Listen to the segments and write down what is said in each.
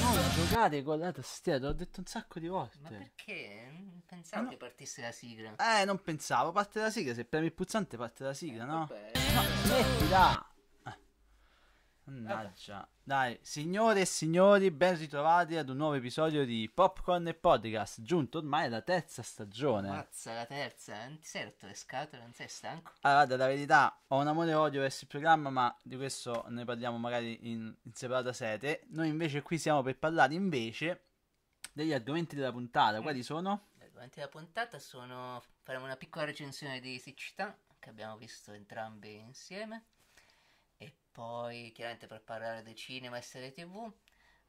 Non giocate con la tastiera, te l'ho detto un sacco di volte. Ma perché? Non pensavo ah, no. che partisse la sigla. Eh, non pensavo. Parte la sigla, se premi il pulsante parte la sigla, eh, no? Vabbè. No, smettila! Mannaggia. Dai, signore e signori, ben ritrovati ad un nuovo episodio di Popcorn e Podcast, giunto ormai alla terza stagione. Mazza, la terza, non ti sei rotto le scatole, non sei stanco? Allora, guarda, la verità, ho un amore e odio verso il programma, ma di questo ne parliamo magari in, in separata sete. Noi invece qui siamo per parlare invece degli argomenti della puntata. Quali mm. sono? Gli argomenti della puntata sono... faremo una piccola recensione di siccità, che abbiamo visto entrambi insieme poi chiaramente per parlare di cinema e serie tv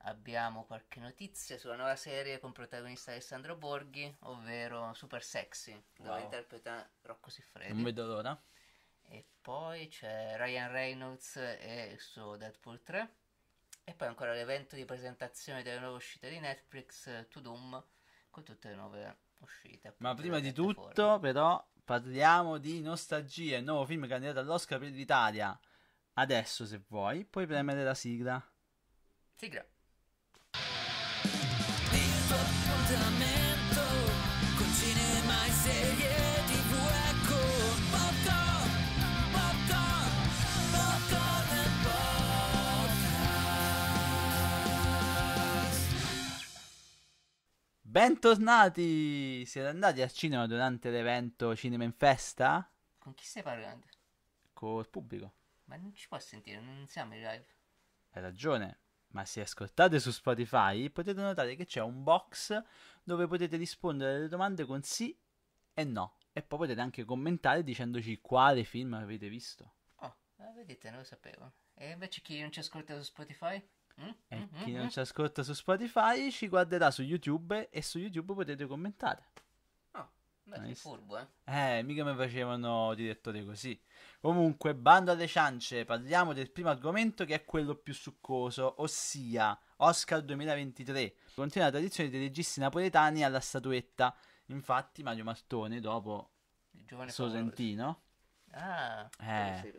abbiamo qualche notizia sulla nuova serie con protagonista Alessandro Borghi, ovvero Super Sexy, dove wow. interpreta Rocco Siffredi. Non vedo l'ora. E poi c'è Ryan Reynolds e il suo Deadpool 3. E poi ancora l'evento di presentazione delle nuove uscite di Netflix, To Doom, con tutte le nuove uscite. Ma prima di tutto, però, parliamo di nostalgia, il nuovo film candidato all'Oscar per l'Italia. Adesso, se vuoi, puoi premere la sigla. Sigla. con cinema e serie TV. Ecco, popcorn, popcorn, popcorn e podcast. Bentornati! Siete andati al cinema durante l'evento Cinema in Festa? Con chi stai parlando? Col pubblico. Ma non ci può sentire, non siamo in live. Hai ragione. Ma se ascoltate su Spotify potete notare che c'è un box dove potete rispondere alle domande con sì e no. E poi potete anche commentare dicendoci quale film avete visto. Oh, eh, vedete, non lo sapevo. E invece chi non ci ascolta su Spotify? Mm? E mm-hmm. chi mm, non mm. ci ascolta su Spotify ci guarderà su YouTube e su YouTube potete commentare. Oh, beh, furbo, eh. Eh, mica mi facevano direttore così. Comunque, bando alle ciance, parliamo del primo argomento che è quello più succoso, ossia Oscar 2023. Continua la tradizione dei registi napoletani alla statuetta. Infatti, Mario Martone, dopo il Sosentino, ah, eh,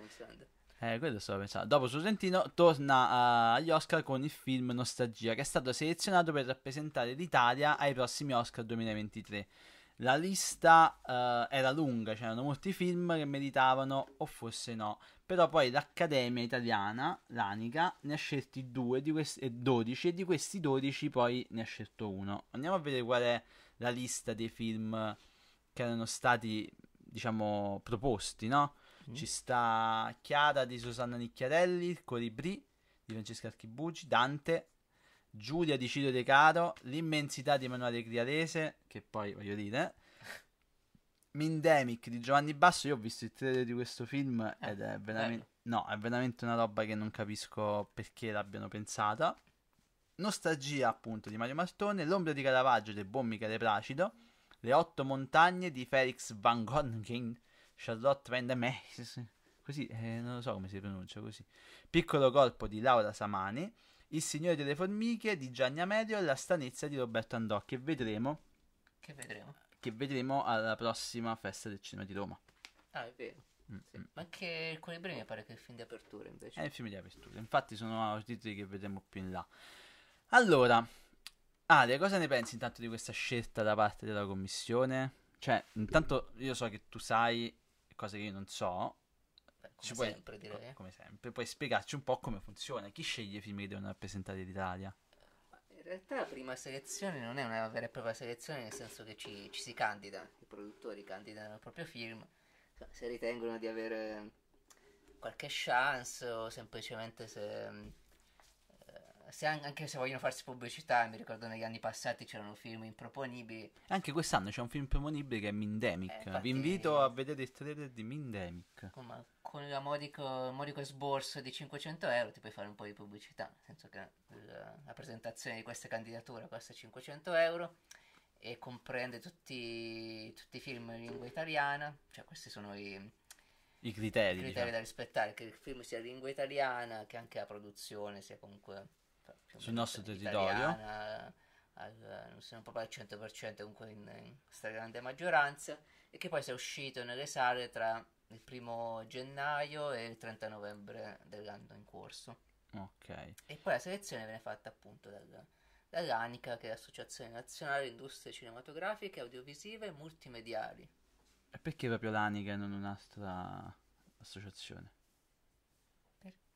eh, quello stavo pensando. Dopo Sosentino, torna uh, agli Oscar con il film Nostalgia, che è stato selezionato per rappresentare l'Italia ai prossimi Oscar 2023. La lista eh, era lunga, c'erano molti film che meritavano o forse no, però poi l'Accademia Italiana, l'Anica, ne ha scelti due di questi, eh, 12 e di questi 12 poi ne ha scelto uno. Andiamo a vedere qual è la lista dei film che erano stati, diciamo, proposti, no? Mm. Ci sta Chiara di Susanna Nicchiarelli, Coribrì di Francesca Archibugi, Dante, Giulia di Ciro De Caro, L'immensità di Emanuele Criarese, che poi voglio dire, Mindemic di Giovanni Basso. Io ho visto il trailer di questo film eh, ed è veramente, no, è veramente una roba che non capisco perché l'abbiano pensata. Nostalgia appunto di Mario Martone, L'ombra di Caravaggio del buon Michele Placido, Le otto montagne di Felix Van Gogh, Charlotte Van der così, eh, non lo so come si pronuncia così, Piccolo colpo di Laura Samani, il Signore delle Formiche di Gianni Amelio e La Stanezza di Roberto Andò, che vedremo. Che vedremo? Che vedremo alla prossima festa del cinema di Roma. Ah, è vero. Mm, sì. mm. mm. Ma anche il Colibri mi pare che è il film di apertura invece. È il film di apertura, infatti sono titoli che vedremo più in là. Allora, Ale, cosa ne pensi intanto di questa scelta da parte della commissione? Cioè, intanto io so che tu sai cose che io non so, ci puoi, direi. come sempre, puoi spiegarci un po' come funziona, chi sceglie i film che devono rappresentare l'Italia? In realtà la prima selezione non è una vera e propria selezione, nel senso che ci, ci si candida, i produttori candidano il proprio film, se ritengono di avere qualche chance o semplicemente se, eh, se anche se vogliono farsi pubblicità, mi ricordo negli anni passati c'erano film improponibili. Anche quest'anno c'è un film improponibile che è Mindemic. Eh, infatti... Vi invito a vedere il trailer di Mindemic. Oh, con il modico, modico, sborso di 500 euro ti puoi fare un po' di pubblicità, nel senso che la, la presentazione di questa candidatura costa 500 euro e comprende tutti, tutti i film in lingua italiana, cioè questi sono i, I criteri, i criteri diciamo. da rispettare, che il film sia in lingua italiana, che anche la produzione sia comunque cioè, sul nostro territorio. Al, non sono proprio al 100% comunque in, in stragrande maggioranza e che poi sia uscito nelle sale tra il primo gennaio e il 30 novembre dell'anno in corso. Ok. E poi la selezione viene fatta appunto dal, dall'ANICA, che è l'Associazione Nazionale Industrie Cinematografiche, Audiovisive e Multimediali. E perché proprio l'ANICA e non un'altra associazione?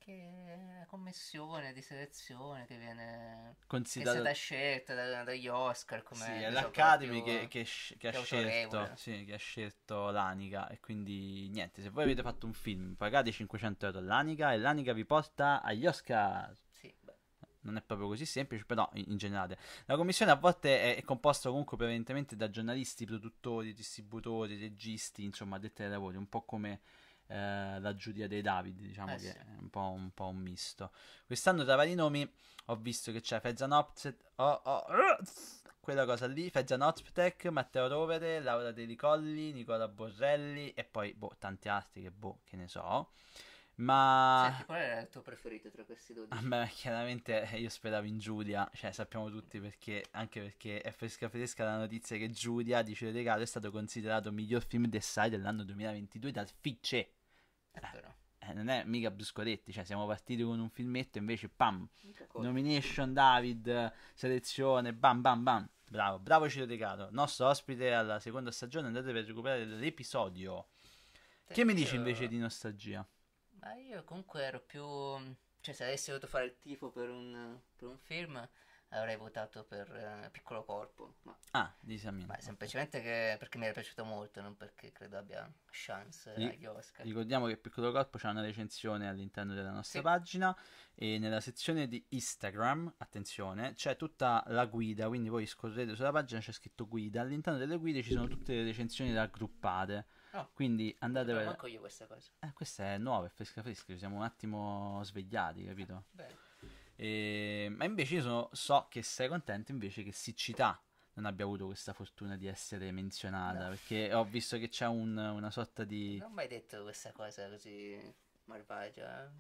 qualche commissione di selezione che viene considerata che scelta dagli Oscar come sì, è l'Academy che, che, che, ha scelto, sì, che, ha scelto l'Anica e quindi niente se voi avete fatto un film pagate 500 euro all'Anica e l'Anica vi porta agli Oscar non è proprio così semplice, però in, generale. La commissione a volte è, è, composta comunque prevalentemente da giornalisti, produttori, distributori, registi, insomma, addetti ai lavori, un po' come eh, la Giulia dei David, diciamo eh, che sì. è un po', un po', un misto. Quest'anno tra vari nomi ho visto che c'è Fezan Opset, oh, oh, uh, quella cosa lì, Fezan Optec, Matteo Rovere, Laura De Ricolli, Nicola Borrelli e poi, boh, tanti altri che, boh, che ne so. Ma. Senti, qual era il tuo preferito tra questi 12? Beh, chiaramente eh, io speravo in Giulia, cioè sappiamo tutti perché, anche perché è fresca fresca la notizia che Giulia di Ciro Regalo è stato considerato miglior film d'essai dell'anno 2022 dal Ficce. Eh, però. Eh, non è mica Bruscoletti, cioè siamo partiti con un filmetto, invece pam, nomination David, selezione, bam bam bam. Bravo, bravo Ciro Decato, nostro ospite alla seconda stagione, andate per recuperare l'episodio. Sì, che mi dici invece di nostalgia? Ma io comunque ero più... cioè se avessi dovuto fare il tifo per un, per un film avrei votato per eh, Piccolo Corpo. Ma, ah, disamina. semplicemente che, perché mi era piaciuto molto, non perché credo abbia chance Ri- agli Oscar. Ricordiamo che Piccolo Corpo c'è una recensione all'interno della nostra sì. pagina e nella sezione di Instagram, attenzione, c'è tutta la guida, quindi voi scorrete sulla pagina, c'è scritto guida, all'interno delle guide ci sono tutte le recensioni raggruppate. Oh, Quindi andate per. Manco io questa cosa. Eh, questa è nuova, è fresca fresca. Ci siamo un attimo svegliati, capito? Beh. E, ehm, ma invece io sono, so che sei contento invece che siccità non abbia avuto questa fortuna di essere menzionata, no. perché ho visto che c'è un, una sorta di... Non ho mai detto questa cosa così malvagia.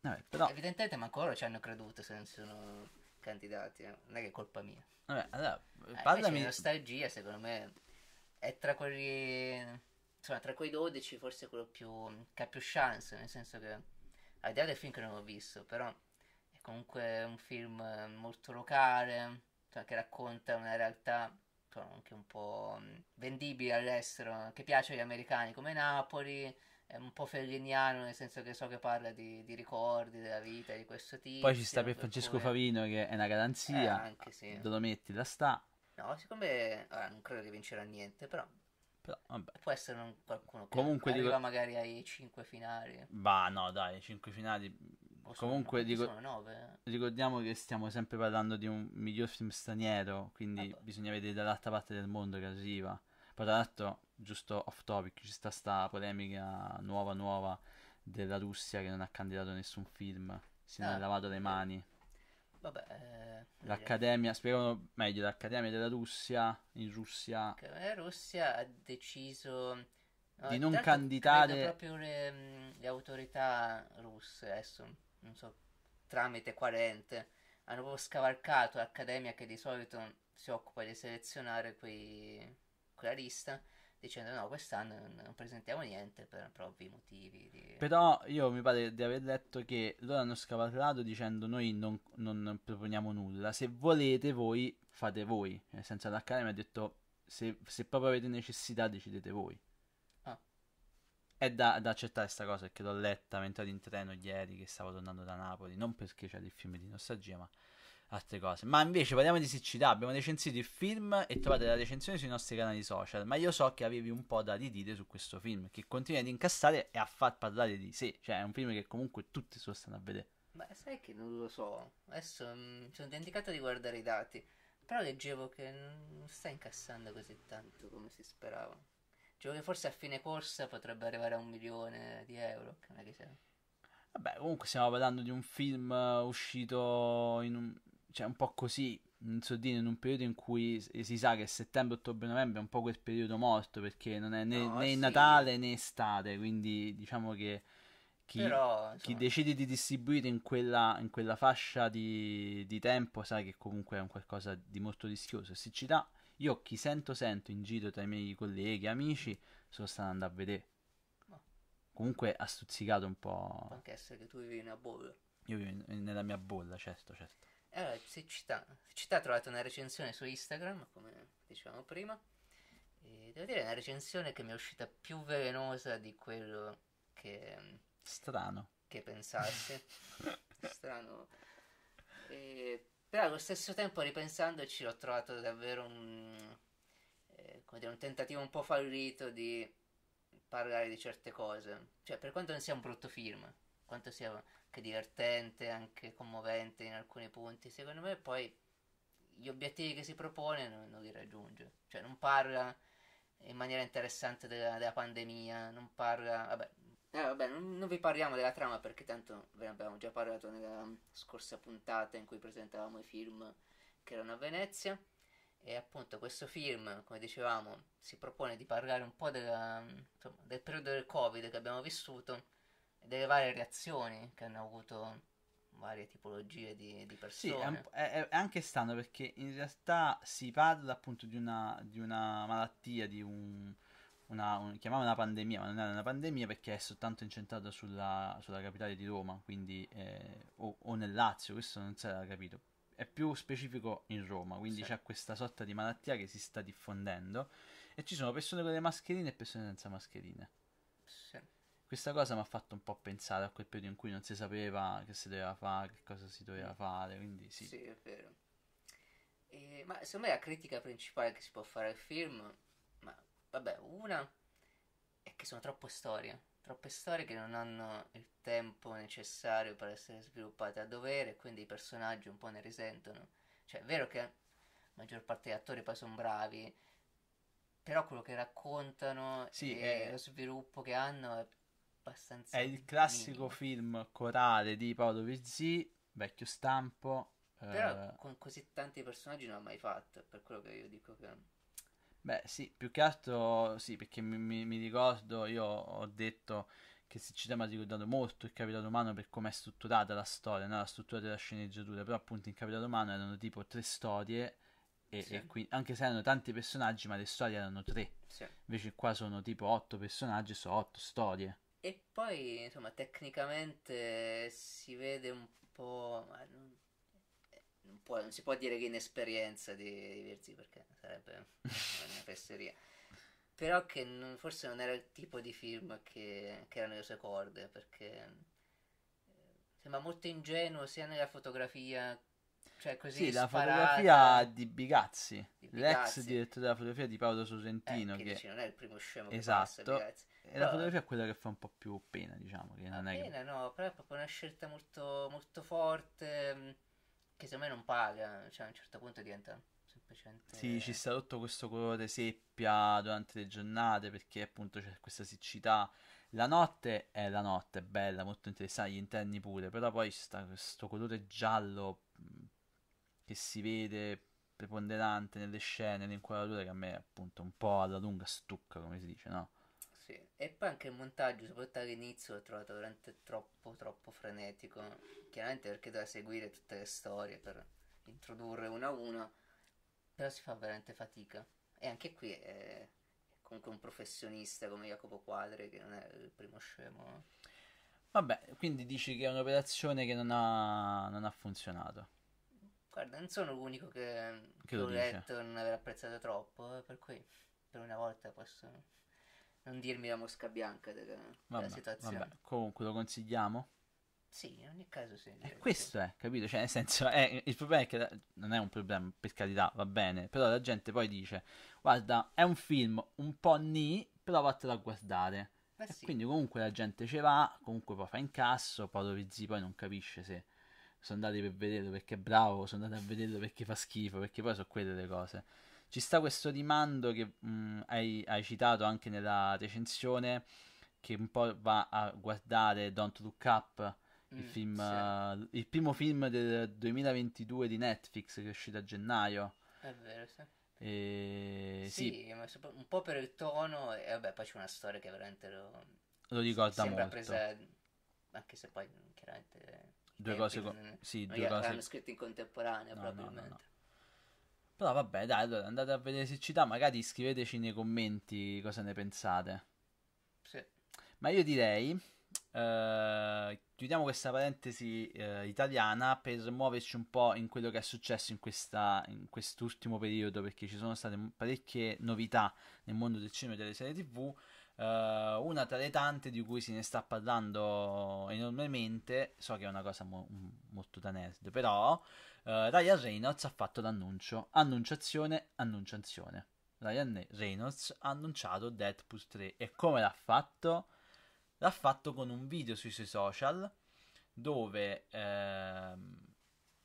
Vabbè, però... Evidentemente ma loro ci hanno creduto se non sono candidati, eh. non è che è colpa mia. Vabbè, allora, eh, parlami... di nostalgia secondo me è tra quelli... Insomma, tra quei 12 forse quello più... che ha più chance, nel senso che... Al di là del film che non ho visto, però comunque è un film ehm, molto locale, cioè che racconta una realtà anche un po' mm, vendibile all'estero, che piace agli americani come Napoli, è un po' felliniano nel senso che so che parla di, di ricordi della vita di questo tipo. Poi ci sta per Francesco come... Favino che è una garanzia, eh, anche sì. dove lo metti, la sta. No, siccome allora, non credo che vincerà niente, però... però Può essere un, qualcuno che Comunque arriva dico... magari ai 5 finali. Bah no dai, 5 finali o Comunque, dico, eh. ricordiamo che stiamo sempre parlando di un miglior film straniero, quindi Vabbè. bisogna vedere dall'altra parte del mondo che arriva. Poi, tra l'altro, giusto off topic, ci sta sta polemica nuova nuova della Russia che non ha candidato nessun film, si ah, è lavato le mani. Vabbè, eh, L'Accademia, spiegano meglio, l'Accademia della Russia, in Russia... La Russia ha deciso di non candidare... proprio le, mm, le autorità russe adesso non so, tramite ente hanno proprio scavalcato l'Accademia che di solito si occupa di selezionare quei, quella lista dicendo no, quest'anno non presentiamo niente per ovvi motivi. Di... Però io mi pare di aver detto che loro hanno scavalcato dicendo noi non, non, proponiamo nulla, se volete voi fate voi, nel senso l'Accademia ha detto se, se proprio avete necessità decidete voi. È da, da accettare questa cosa perché l'ho letta mentre ero in treno ieri che stavo tornando da Napoli. Non perché c'era il film di nostalgia, ma altre cose. Ma invece parliamo di siccità. Abbiamo recensito il film e trovate la recensione sui nostri canali social. Ma io so che avevi un po' da ridire su questo film che continua ad incassare e a far parlare di sé. Cioè, è un film che comunque tutti sono stanno a vedere. Beh, sai che non lo so. Adesso mi mm, sono dimenticato di guardare i dati. Però leggevo che non sta incassando così tanto come si sperava. Giuro che forse a fine corsa potrebbe arrivare a un milione di euro. Che non è che sia. Vabbè, comunque stiamo parlando di un film eh, uscito in un... Cioè, un po' così, non so dire, in un periodo in cui eh, si sa che settembre, ottobre, novembre è un po' quel periodo morto, perché non è né, no, né sì. Natale né estate, quindi diciamo che chi, Però, insomma... chi decide di distribuire in quella, in quella fascia di, di tempo sa che comunque è un qualcosa di molto rischioso. Se ci io chi sento sento in giro tra i miei colleghi, amici, sono stato andando a vedere. No. Comunque ha stuzzicato un po'. anche essere che tu vivi in una bolla. Io vivo in, nella mia bolla, certo, certo. E eh, allora, Città, Città ha trovato una recensione su Instagram, come dicevamo prima. E devo dire, una recensione che mi è uscita più velenosa di quello che... Strano. Che pensassi. Strano. E però allo stesso tempo, ripensandoci, l'ho trovato davvero un, eh, dire, un tentativo un po' fallito di parlare di certe cose. Cioè, per quanto non sia un brutto film, quanto sia anche divertente, anche commovente in alcuni punti, secondo me poi gli obiettivi che si propone non, non li raggiunge. Cioè, non parla in maniera interessante della, della pandemia, non parla... Vabbè, eh, vabbè, non, non vi parliamo della trama perché tanto ve ne abbiamo già parlato nella scorsa puntata in cui presentavamo i film che erano a Venezia. E appunto questo film, come dicevamo, si propone di parlare un po' della, insomma, del periodo del Covid che abbiamo vissuto e delle varie reazioni che hanno avuto varie tipologie di, di persone. Sì, è, è, è, anche strano perché in realtà si parla appunto di una, di una malattia, di un, una, un, chiamava una pandemia, ma non era una pandemia perché è soltanto incentrata sulla, sulla capitale di Roma, quindi, eh, o, o, nel Lazio, questo non si era capito. È più specifico in Roma, quindi sì. c'è questa sorta di malattia che si sta diffondendo e ci sono persone con le mascherine e persone senza mascherine. Sì. Questa cosa mi ha fatto un po' pensare a quel periodo in cui non si sapeva che si doveva fare, che cosa si doveva mm. fare, quindi sì. Sì, è vero. E, eh, ma secondo me la critica principale che si può fare al film, ma Vabbè, una è che sono troppe storie. Troppe storie che non hanno il tempo necessario per essere sviluppate a dovere, quindi i personaggi un po' ne risentono. Cioè, è vero che la maggior parte degli attori poi sono bravi, però quello che raccontano sì, e è... lo sviluppo che hanno è abbastanza. È il classico minimo. film corale di Paolo Vizzi, vecchio stampo. Però eh... con così tanti personaggi non ha mai fatto, per quello che io dico che Beh, sì, più che altro sì, perché mi, mi, mi ricordo, io ho detto che si ci tema ha ricordato molto il Capitano Umano per come è strutturata la storia, no? la struttura della sceneggiatura, però appunto in Capitano Umano erano tipo tre storie, e, sì. e qui, anche se erano tanti personaggi, ma le storie erano tre. Sì. Invece qua sono tipo otto personaggi, sono otto storie. E poi, insomma, tecnicamente si vede un po'... Ma non non, può, non, si può dire che inesperienza di, di Virzi perché sarebbe una fesseria. Però che non, forse non era il tipo di film che, che erano le sue corde, perché eh, sembra molto ingenuo sia nella fotografia cioè così sì, sparata. la fotografia di Bigazzi, di Bigazzi, l'ex direttore della fotografia di Paolo Sorrentino. Eh, che, che... Dici, non è il primo scemo esatto. che passa, esatto. E però... la fotografia è quella che fa un po' più pena, diciamo. Che non è pena, che... no, però è proprio una scelta molto, molto forte. Mm, che secondo me non paga, cioè a un certo punto diventa semplicemente... Sì, ci sta tutto questo colore seppia durante le giornate perché appunto c'è questa siccità. La notte è la notte, è bella, molto interessante, gli interni pure, però poi ci sta questo colore giallo che si vede preponderante nelle scene, nelle che a me appunto un po' alla lunga stucca, come si dice, no? Sì. E poi anche il montaggio, soprattutto all'inizio, l'ho trovato veramente troppo, troppo frenetico. Chiaramente perché doveva seguire tutte le storie per introdurre una a una, però si fa veramente fatica. E anche qui è comunque un professionista come Jacopo Quadri, che non è il primo scemo. Vabbè, quindi dici che è un'operazione che non ha, non ha funzionato. Guarda, non sono l'unico che, che, ho letto e non aver apprezzato troppo, eh, per cui per una volta posso non dirmi la mosca bianca della, vabbè, della situazione. Vabbè. Comunque lo consigliamo? Sì, in ogni caso sì. Eh, questo è, capito? Cioè, nel senso, è, il problema è che non è un problema, per carità, va bene. Però la gente poi dice, guarda, è un film un po' ni, però vattelo a guardare. Eh sì. Quindi comunque la gente ce va, comunque poi fa incasso, poi Rovizzi poi non capisce se sono andati per vederlo perché è bravo, sono andati a vederlo perché fa schifo, perché poi sono quelle le cose ci sta questo rimando che mh, mm, hai, hai, citato anche nella recensione, che un po' va a guardare Don't Look Up, mm, il, film, sì. uh, il primo film del 2022 di Netflix che è uscito a gennaio. È vero, sì. E... Sì, sì. un po' per il tono, e vabbè, poi c'è una storia che veramente lo, lo ricorda molto. Presa, anche se poi chiaramente due cose, con... sì, due cose... scritte in contemporanea no, probabilmente. No, no, però vabbè, dai, allora andate a vedere se ci dà, magari scriveteci nei commenti cosa ne pensate. Sì. Ma io direi, eh, chiudiamo questa parentesi eh, italiana per muoverci un po' in quello che è successo in, questa, in quest'ultimo periodo, perché ci sono state parecchie novità nel mondo del cinema e delle serie tv eh, una tra le tante di cui se ne sta parlando enormemente, so che è una cosa mo- molto da nerd, però Uh, Ryan Reynolds ha fatto l'annuncio. Annunciazione, annunciazione. Ryan Reynolds ha annunciato Deadpool 3. E come l'ha fatto? L'ha fatto con un video sui suoi social dove ehm,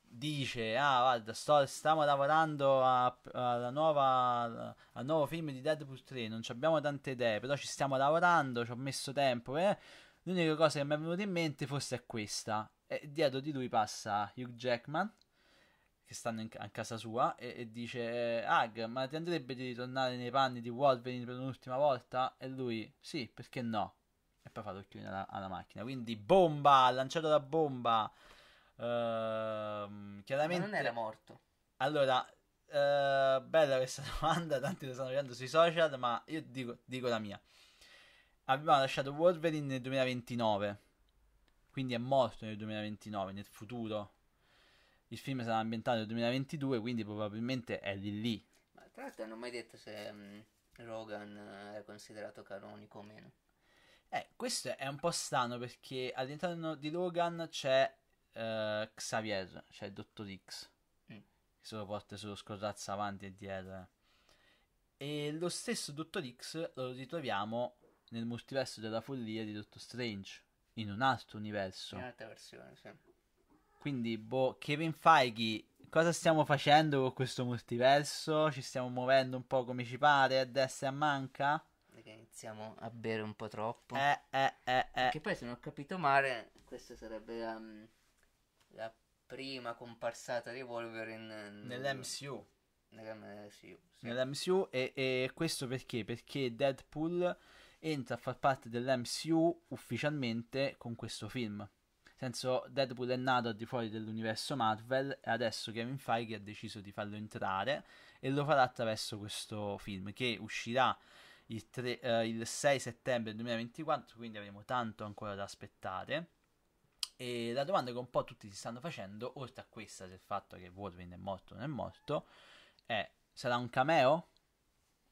dice: Ah, guarda, sto, stiamo lavorando al nuovo film di Deadpool 3. Non abbiamo tante idee, però ci stiamo lavorando. Ci ho messo tempo. Eh? L'unica cosa che mi è venuta in mente forse è questa. E dietro di lui passa Hugh Jackman che stanno in, a casa sua e, e dice Ag ma ti andrebbe di ritornare nei panni di Wolverine per un'ultima volta? E lui sì perché no? E poi fa l'occhione alla, alla macchina quindi bomba ha lanciato la bomba uh, chiaramente ma non era morto allora uh, bella questa domanda tanti la stanno vedendo sui social ma io dico, dico la mia abbiamo lasciato Wolverine nel 2029 quindi è morto nel 2029 nel futuro il film sarà ambientato nel 2022, quindi probabilmente è lì lì. Ma tra l'altro non ho mai detto se um, Rogan eh, è considerato canonico o meno. Eh, questo è un po' strano perché all'interno di Logan c'è uh, Xavier, c'è cioè il Dottor X, mm. che se lo porta solo scorrazza avanti e dietro. E lo stesso Dottor X lo ritroviamo nel multiverso della follia di Dottor Strange, in un altro universo. In un'altra versione, sì. Quindi, boh, Kevin Feige, cosa stiamo facendo con questo multiverso? Ci stiamo muovendo un po' come ci pare, a destra e a manca? Perché iniziamo a bere un po' troppo. Eh, eh, eh, eh. Che poi, se non ho capito male, questa sarebbe la, mm, la prima comparsata di Wolverine nell'MCU. Nell'MCU, sì. Nell'MCU e, e questo perché? Perché Deadpool entra a far parte dell'MCU ufficialmente con questo film senso, Deadpool è nato al di fuori dell'universo Marvel e adesso Kevin Feige ha deciso di farlo entrare e lo farà attraverso questo film che uscirà il, 3, eh, il 6 settembre 2024, quindi avremo tanto ancora da aspettare. E la domanda che un po' tutti si stanno facendo, oltre a questa del fatto che Wolverine è morto o non è morto, è sarà un cameo?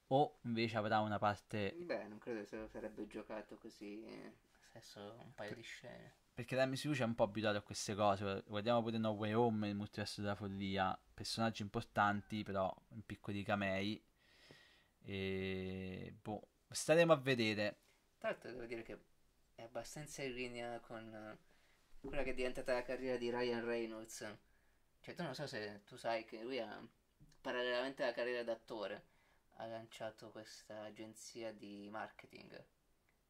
O invece avrà una parte... Beh, non credo che sarebbe giocato così, eh, nel senso un paio di scene. Perché la MCU è un po' abituato a queste cose. Guardiamo pure No Way Home, il multiverso della follia. Personaggi importanti, però in piccoli camei. E boh, staremo a vedere. Tra l'altro, devo dire che è abbastanza in linea con eh, quella che è diventata la carriera di Ryan Reynolds. Cioè, tu non so se tu sai che lui ha, parallelamente alla carriera d'attore, ha lanciato questa agenzia di marketing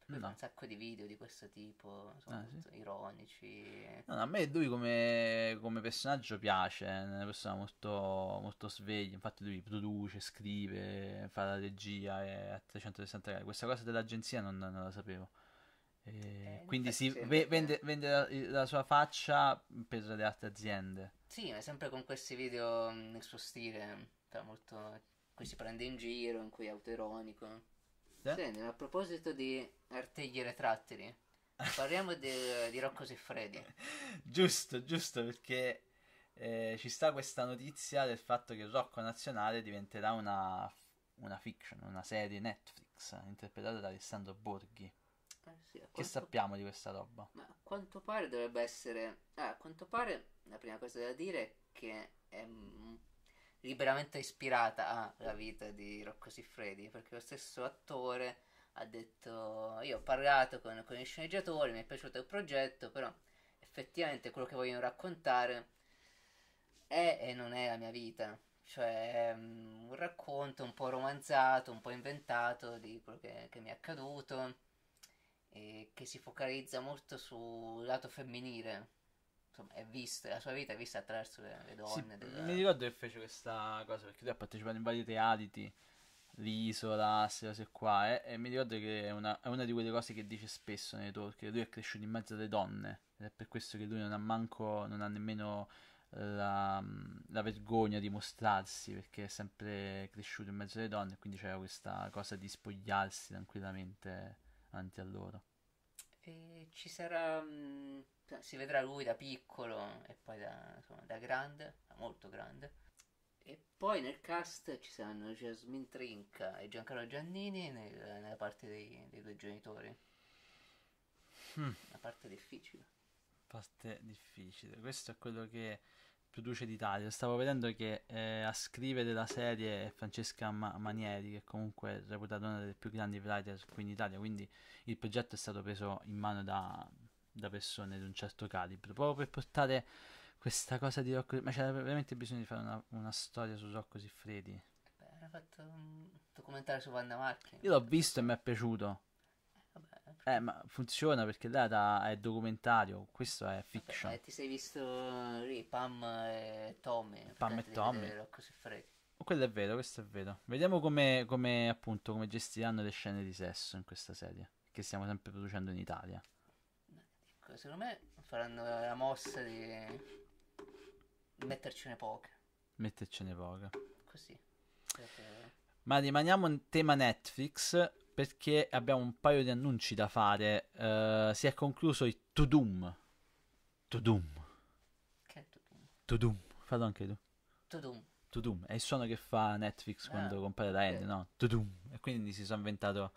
lui mm. fa un sacco di video di questo tipo, ah, sì? ironici. No, a me lui come, come personaggio piace, è una persona molto, molto sveglia, infatti lui produce, scrive, fa la regia a 360 gradi. Questa cosa dell'agenzia non, non la sapevo. Eh, quindi si vende, vende la, la, sua faccia per le altre aziende. Sì, ma sempre con questi video mm, nel suo stile, cioè molto, in cui si prende in giro, in cui è autoironico. Sì. Senti, a proposito di artigli trattili. Parliamo di, di Rocco Siffredi. giusto, giusto, perché eh, ci sta questa notizia del fatto che Rocco Nazionale diventerà una, una fiction, una serie Netflix interpretata da Alessandro Borghi. Eh sì, quanto... Che sappiamo di questa roba? Ma a quanto pare dovrebbe essere. Ah, a quanto pare la prima cosa da dire è che è liberamente ispirata alla vita di Rocco Siffredi, perché lo stesso attore ha detto io ho parlato con, con gli sceneggiatori, mi è piaciuto il progetto, però effettivamente quello che vogliono raccontare è e non è la mia vita, cioè um, un racconto un po' romanzato, un po' inventato di quello che, che mi è accaduto e che si focalizza molto sul lato femminile. Insomma, è vista, la sua vita è vista attraverso le, le donne. Sì, della... Mi ricordo che fece questa cosa perché lui ha partecipato in vari teatri l'isola, queste cose qua. Eh? E mi ricordo che è una, è una, di quelle cose che dice spesso nei talk, lui è cresciuto in mezzo alle donne. Ed è per questo che lui non ha manco, non ha nemmeno la, la vergogna di mostrarsi, perché è sempre cresciuto in mezzo alle donne, e quindi c'era questa cosa di spogliarsi tranquillamente davanti a loro. E ci sarà... Mm, cioè, si vedrà lui da piccolo e poi da, insomma, da grande, molto grande e poi nel cast ci saranno Jasmine Trinca e Giancarlo Giannini nel, nella parte dei, dei due genitori. Hmm. La parte difficile. Parte difficile. Questo è quello che produce d'Italia. Stavo vedendo che eh, a scrivere la serie è Francesca Ma- Manieri, che comunque è reputata una delle più grandi writer qui in Italia, quindi il progetto è stato preso in mano da, da persone di un certo calibro, proprio per portare questa cosa di Rocco. Ma c'era veramente bisogno di fare una, una storia su Rocco Siffredi. Eh beh, era fatto un documentario su Vanna Marchi. Io l'ho visto e mi è piaciuto. Eh, eh ma funziona perché Data è documentario, questo è fiction. Vabbè, eh, ti sei visto lì, Pam e Tommy. Pam e Tommy. Oh, quello è vero, questo è vero. Vediamo come, come, appunto, come gestiranno le scene di sesso in questa serie, che stiamo sempre producendo in Italia. Secondo me faranno la mossa di mettercene poche. Mettercene poche. Così. Perché... Ma rimaniamo in tema Netflix perché abbiamo un paio di annunci da fare. Uh, si è concluso il To Doom. To Doom. Che è To Doom? To Doom. Fallo anche tu. To Doom. To Doom. È il suono che fa Netflix ah, quando compare da End, no? To Doom. E quindi si sono inventato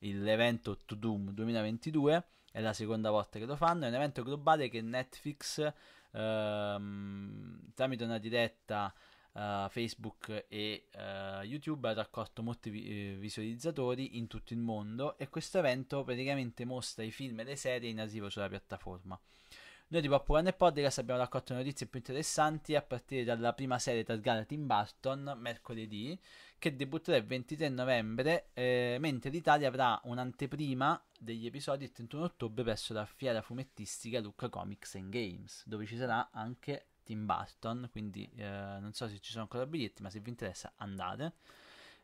l'evento To Doom 2022. È la seconda volta che lo fanno. È un evento globale che Netflix ehm, tramite una diretta Uh, Facebook e uh, YouTube ha raccolto molti vi- eh, visualizzatori in tutto il mondo e questo evento praticamente mostra i film e le serie in arrivo sulla piattaforma. Noi di Pop One e Podcast abbiamo raccolto notizie più interessanti a partire dalla prima serie targata Tim Burton, mercoledì, che debutterà il 23 novembre, eh, mentre l'Italia avrà un'anteprima degli episodi il 31 ottobre presso la fiera fumettistica Lucca Comics and Games, dove ci sarà anche Tim Burton, quindi eh, non so se ci sono ancora biglietti, ma se vi interessa andate.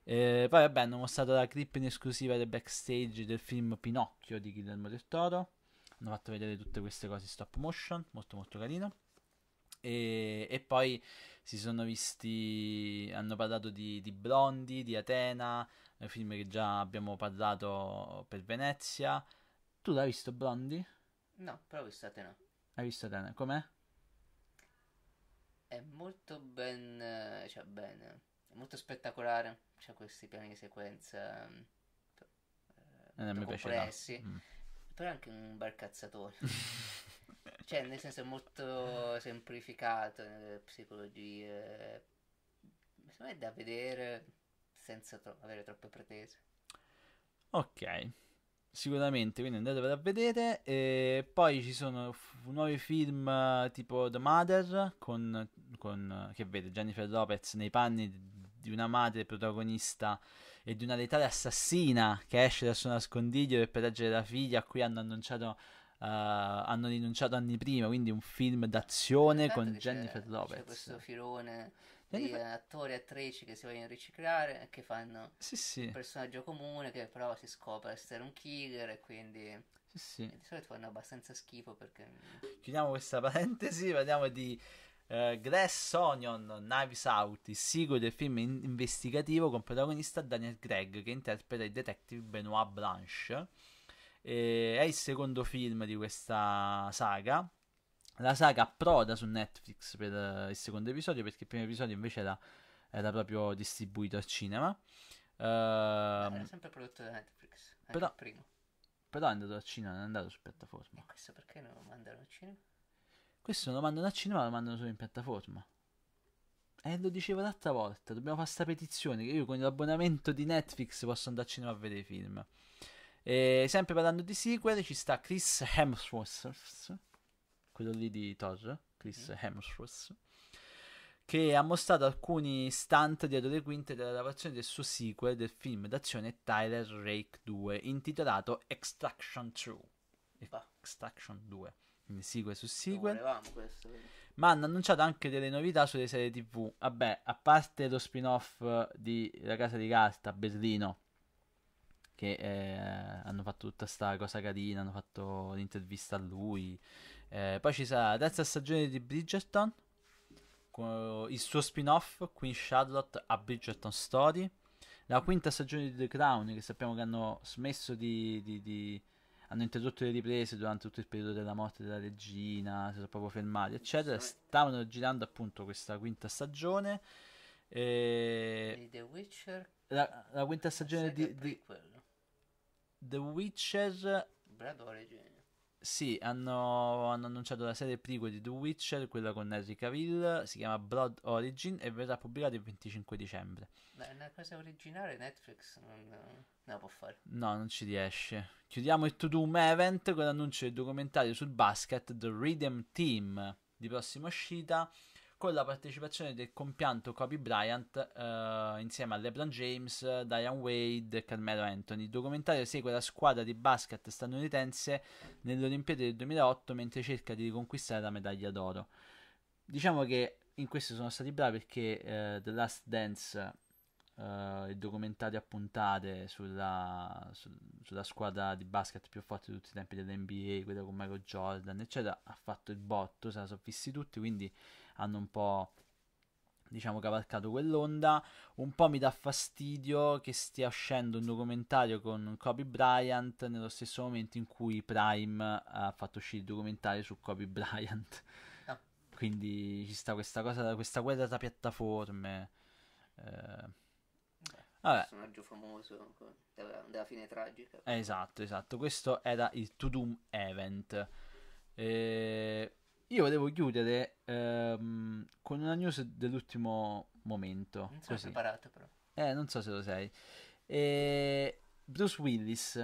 Eh, poi vabbè hanno mostrato la clip in esclusiva del backstage del film Pinocchio di Guillermo del Toro hanno fatto vedere tutte queste cose stop motion, molto molto carino. E, e poi si sono visti, hanno parlato di, di Blondi, di Atena, film che già abbiamo parlato per Venezia. Tu l'hai visto Blondie? No, però ho visto Atena. Hai visto Atena? Com'è? È molto ben... cioè bene è molto spettacolare, c'ha questi piani di sequenza... Ehm, eh, non mi piace. Mm. Però è anche un bel cazzatore. cioè, nel senso è molto semplificato nelle eh, psicologie. Secondo me è da vedere senza tro- avere troppe pretese. Ok. Sicuramente, quindi andatevelo a vedere. E poi ci sono f- nuovi film tipo The Mother, con, con, che vede Jennifer Lopez nei panni di una madre protagonista e di una letale assassina che esce dal suo nascondiglio per proteggere la figlia a cui hanno annunciato Uh, hanno rinunciato anni prima, quindi un film d'azione con Jennifer c'è, Lopez. C'è questo filone di attori e attrici che si vogliono riciclare, e che fanno sì, sì. un personaggio comune che però si scopre essere un killer e quindi... Sì, sì. di solito fanno abbastanza schifo perché... Chiudiamo questa parentesi, parliamo di Uh, eh, Grass Onion Knives Out, il sequel del film in- investigativo con protagonista Daniel Gregg che interpreta il detective Benoit Blanche. E eh, è il secondo film di questa saga. La saga approda su Netflix per uh, il secondo episodio perché il primo episodio invece era, era proprio distribuito al cinema. Uh, era sempre prodotto da Netflix, però, però, è andato al cinema, non è andato su piattaforma. E questo perché non mandano al cinema? Questo non lo mandano a cinema, lo mandano solo in piattaforma. E eh, lo dicevo l'altra volta, dobbiamo fare questa petizione che io con l'abbonamento di Netflix posso andare a cinema a vedere i film. E sempre parlando di sequel ci sta Chris Hemsworth, quello lì di Thor, Chris mm. Hemsworth, che ha mostrato alcuni stunt dietro le quinte della lavorazione del suo sequel del film d'azione Tyler Rake 2, intitolato Extraction 2. Extraction 2 Sigue su sequel. Ma hanno annunciato anche delle novità sulle serie TV. Vabbè, a parte lo spin-off di La casa di carta, a Berlino, che eh, hanno fatto tutta questa cosa carina, hanno fatto l'intervista a lui. Eh, poi ci sarà la terza stagione di Bridgerton, il suo spin-off, Queen Charlotte a Bridgerton Story. La quinta stagione di The Crown, che sappiamo che hanno smesso di, di, di hanno interrotto le riprese durante tutto il periodo della morte della regina, si sono proprio fermati, eccetera. Stavano girando appunto questa quinta stagione. E... The Witcher. La, la quinta stagione di, di The Witcher. Brad Origin. Sì, hanno, hanno, annunciato la serie prequel di The Witcher, quella con Henry Cavill, si chiama Blood Origin e verrà pubblicata il 25 dicembre. Ma è una cosa originale Netflix non, non la può fare. No, non ci riesce. Chiudiamo il To Doom Event con l'annuncio del documentario sul basket The Rhythm Team di prossima uscita con la partecipazione del compianto Kobe Bryant eh, insieme a LeBron James, Diane Wade e Carmelo Anthony. Il documentario segue la squadra di basket statunitense nelle Olimpiadi del 2008 mentre cerca di riconquistare la medaglia d'oro. Diciamo che in questo sono stati bravi perché eh, The Last Dance Uh, il documentario a puntate sulla, su, sulla, squadra di basket più forte di tutti i tempi dell'NBA, quella con Michael Jordan, eccetera, ha fatto il botto, se la sono visti tutti, quindi hanno un po' diciamo cavalcato quell'onda. Un po' mi dà fastidio che stia uscendo un documentario con Kobe Bryant nello stesso momento in cui Prime ha fatto uscire il documentario su Kobe Bryant. No. Ah. Quindi ci sta questa cosa, questa guerra tra piattaforme. Eh, vabbè. Personaggio famoso della, della fine tragica. esatto, esatto. Questo era il To Doom Event. Eh, io volevo chiudere ehm, con una news dell'ultimo momento. Non sono preparato però. Eh, non so se lo sai. E... Eh, Bruce Willis.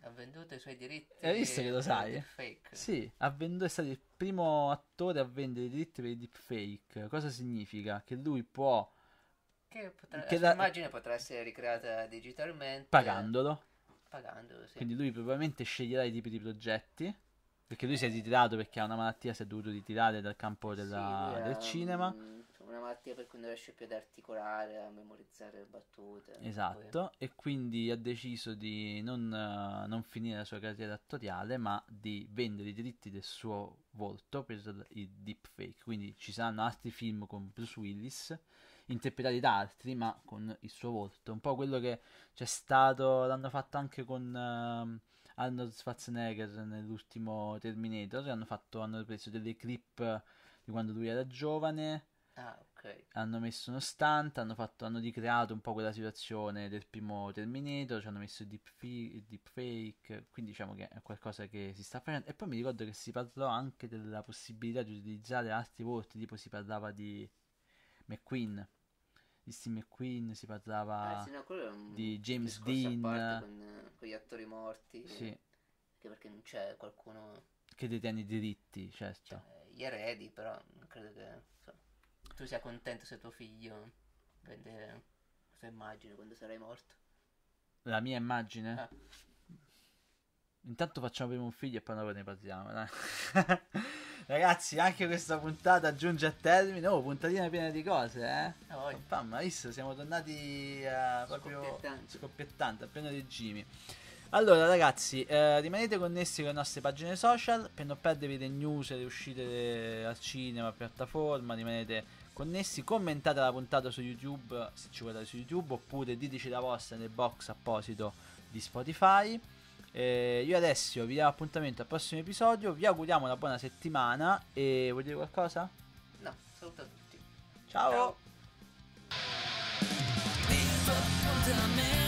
Ha venduto i suoi diritti. Hai visto che lo sai? Fake. Sì, venduto, è stato il primo attore a vendere i diritti per il deepfake. Cosa significa? Che lui può... Che, potrà, che la immagine potrà essere ricreata digitalmente. Pagandolo. Pagandolo, sì. Quindi lui probabilmente sceglierà i tipi di progetti perché lui si è ritirato perché ha una malattia, si è dovuto ritirare dal campo della, sì, ehm, del cinema. una malattia per cui non riesce più ad articolare, a memorizzare le battute. Esatto, e quindi ha deciso di non, eh, non, finire la sua carriera attoriale, ma di vendere i diritti del suo volto per il deepfake. Quindi ci saranno altri film con Bruce Willis interpretati da altri, ma con il suo volto. Un po' quello che c'è stato, l'hanno fatto anche con uh, Arnold Schwarzenegger nell'ultimo Terminator hanno, fatto, hanno preso delle clip di quando lui era giovane ah, okay. hanno messo uno stunt hanno, fatto, hanno ricreato un po' quella situazione del primo Terminator ci hanno messo il, deepf- deepfake quindi diciamo che è qualcosa che si sta facendo e poi mi ricordo che si parlò anche della possibilità di utilizzare altri volti tipo si parlava di McQueen di Steve Queen, si parlava eh, sì, no, un... di James Dean. Con, eh, con, gli attori morti. Sì. Anche perché non c'è qualcuno... Che detiene i diritti, certo. Cioè, gli eredi, però credo che so, tu sia contento se tuo figlio vede sua immagine quando sarai morto. La mia immagine? Ah. Intanto facciamo prima un figlio e poi dopo ne parliamo. Dai. Ragazzi, anche questa puntata giunge a termine. Oh, puntatina piena di cose, eh? Ah, oh, Pamma, visto, siamo tornati uh, proprio scoppiettante. scoppiettante, a pieno regimi. Allora, ragazzi, eh, rimanete connessi con le nostre pagine social per non perdervi le news, le uscite eh, al cinema, piattaforma, rimanete connessi, commentate la puntata su YouTube se ci guardate su YouTube oppure diteci la vostra nel box apposito di Spotify. Eh, io adesso vi do appuntamento al prossimo episodio, vi auguriamo una buona settimana e vuol dire qualcosa? No, saluto a tutti. Ciao. Ciao.